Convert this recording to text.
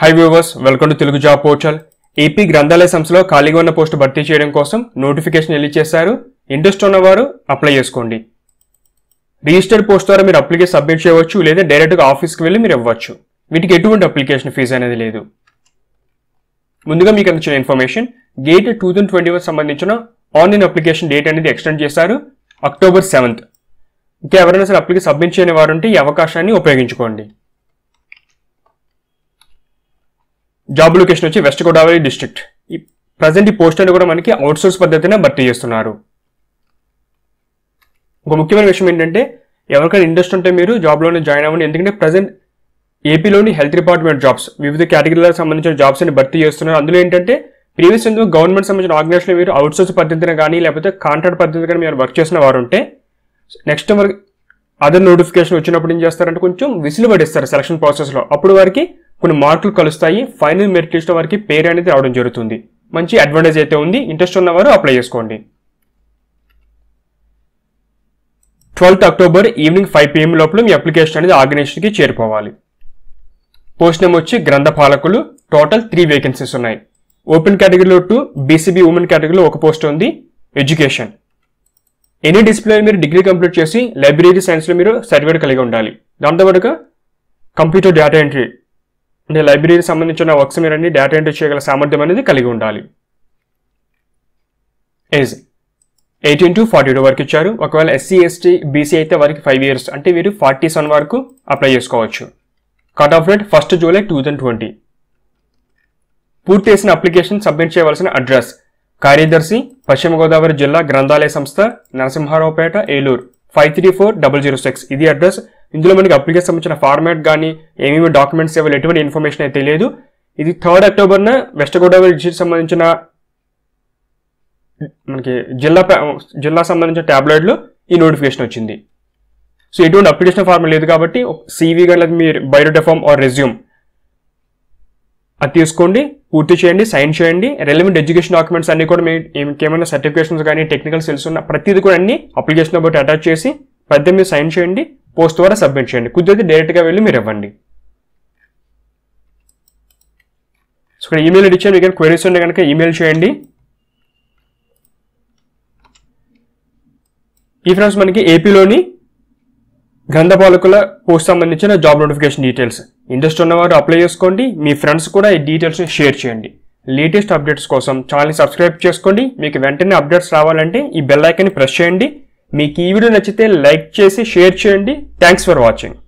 high viewers welcome to Telugu job portal AP గ్రంథాలయ సంస్థలో ఖాళీగా ఉన్న పోస్టు భర్తీ చేయడం కోసం నోటిఫికేషన్ రిలీజ్ చేశారు ఇంట్రెస్ట్ ఉన్నవారు అప్లై చేసుకోండి రిజిస్టర్డ్ పోస్ట్ ద్వారా మీరు అప్లికేషన్ సబ్మిట్ చేయవచ్చు లేదా డైరెక్ట్గా ఆఫీస్కి వెళ్ళి మీరు ఇవ్వచ్చు వీటికి ఎటువంటి అప్లికేషన్ ఫీజు అనేది లేదు ముందుగా మీకు అందించిన information gate two thousand twenty one సంబంధించిన ఆన్లైన్ అప్లికేషన్ డేట్ అనేది ఎక్స్టెండ్ చేశారు అక్టోబర్ సెవెంత్ ఇంకా ఎవరైనా సరే అప్లికేషన్ సబ్మిట్ చేయని వారు ఉంటే ఈ అవకాశాన్ని ఉపయోగించుకోండి జాబ్ లొకేషన్ వచ్చి వెస్ట్ గోదావరి డిస్ట్రిక్ట్ ఈ ప్రజెంట్ ఈ పోస్ట్ అని కూడా మనకి అవుట్సోర్స్ పద్ధతినే భర్తీ చేస్తున్నారు ఒక ముఖ్యమైన విషయం ఏంటంటే ఎవరికైనా ఇంట్రెస్ట్ ఉంటే మీరు జాబ్లోనే జాయిన్ అవ్వండి ఎందుకంటే ప్రజెంట్ ఏపీలోని హెల్త్ డిపార్ట్మెంట్ జాబ్స్ వివిధ కేటగిరీలకు సంబంధించిన జాబ్స్ అని భర్తీ చేస్తున్నారు అందులో ఏంటంటే ప్రీవియస్ ఎందుకు గవర్నమెంట్ సంబంధించిన ఆర్గనైజేషన్ మీరు అవుట్సోర్స్ పద్ధతిని కానీ లేకపోతే కాంట్రాక్ట్ పద్ధతి కానీ మీరు వర్క్ చేసిన వారు ఉంటే నెక్స్ట్ వరకు అదర్ నోటిఫికేషన్ వచ్చినప్పుడు ఏం చేస్తారంటే కొంచెం విసులు పడిస్తారు సెలక్షన్ ప్రాసెస్లో అప్పుడు వారికి కొన్ని మార్కులు కలుస్తాయి ఫైనల్ మెరిట్ లిస్ట్ వారికి పేరు అనేది రావడం జరుగుతుంది మంచి అడ్వాంటేజ్ అయితే ఉంది ఇంట్రెస్ట్ ఉన్నవారు అప్లై చేసుకోండి twelfth October evening five PM లోపల మీ అప్లికేషన్ అనేది ఆర్గనైజేషన్కి చేరుకోవాలి పోస్ట్ నేమ్ వచ్చి గ్రంథపాలకులు టోటల్ త్రీ వేకెన్సీస్ ఉన్నాయి ఓపెన్ కేటగిరీలో టూ బీసీబీ ఉమెన్ కేటగిరీలో ఒక పోస్ట్ ఉంది ఎడ్యుకేషన్ ఎనీ డిసిప్లిన్ మీరు డిగ్రీ కంప్లీట్ చేసి లైబ్రరీ సైన్స్లో మీరు సర్టిఫికేట్ కలిగి ఉండాలి దాంతోపాటుగా కంప్యూటర్ డేటా ఎంట్రీ అంటే లైబ్రరీకి సంబంధించిన వర్క్స్ మీరు అన్ని డేటా ఎంట్రీ చేయగల సామర్థ్యం అనేది కలిగి ఉండాలి age eighteen to forty two వరకు ఇచ్చారు ఒకవేళ ఎస్సీ ఎస్టీ బీసీ అయితే వారికి ఫైవ్ ఇయర్స్ అంటే వీరు ఫార్టీ సెవెన్ వరకు అప్లై చేసుకోవచ్చు cut off date first July two thousand twenty పూర్తి చేసిన అప్లికేషన్ సబ్మిట్ చేయవలసిన అడ్రస్ కార్యదర్శి పశ్చిమ గోదావరి జిల్లా గ్రంథాలయ సంస్థ Narasimharaopet Eluru five three four double zero six ఇది అడ్రస్ ఇందులో మనకి అప్లికేషన్ సంబంధించిన ఫార్మాట్ కానీ ఏమేమి డాక్యుమెంట్స్ ఇవ్వాలి ఎటువంటి ఇన్ఫర్మేషన్ అయితే లేదు ఇది థర్డ్ అక్టోబర్న వెస్ట్ గోదావరి డిస్టిక్ సంబంధించిన మనకి జిల్లా జిల్లా సంబంధించిన ట్యాబ్లెట్లో ఈ నోటిఫికేషన్ వచ్చింది సో ఎటువంటి అప్లికేషన్ ఫార్మ్ లేదు కాబట్టి సివీ కానీ లేదా మీ బయోడెఫామ్ ఆర్ రెజ్యూమ్ అది తీసుకోండి పూర్తి చేయండి సైన్ చేయండి రెలవెంట్ ఎడ్యుకేషన్ డాక్యుమెంట్స్ అన్ని కూడా మీ ఇంకేమైనా సర్టిఫికేషన్స్ కానీ టెక్నికల్ స్కిల్స్ ఉన్న ప్రతిదీ కూడా అన్ని అప్లికేషన్ బట్టి అటాచ్ చేసి మీరు సైన్ చేయండి పోస్ట్ ద్వారా సబ్మిట్ చేయండి కుదిరితే డైరెక్ట్గా వెళ్ళి మీరు ఇవ్వండి సో ఇక్కడ ఈమెయిల్ ఇచ్చే మీకు క్వైరీస్ ఉంటే కనుక ఈమెయిల్ చేయండి ఈ ఫ్రెండ్స్ మనకి ఏపీలోని గ్రంథపాలకుల పోస్ట్ సంబంధించిన జాబ్ నోటిఫికేషన్ డీటెయిల్స్ ఇంట్రెస్ట్ ఉన్నవారు అప్లై చేసుకోండి మీ ఫ్రెండ్స్ కూడా ఈ డీటెయిల్స్ని షేర్ చేయండి లేటెస్ట్ అప్డేట్స్ కోసం ఛానల్ని సబ్స్క్రైబ్ చేసుకోండి మీకు వెంటనే అప్డేట్స్ రావాలంటే ఈ బెల్ ఐకన్ని ప్రెస్ చేయండి మీకు ఈ వీడియో నచ్చితే లైక్ చేసి షేర్ చేయండి థ్యాంక్స్ ఫర్ వాచింగ్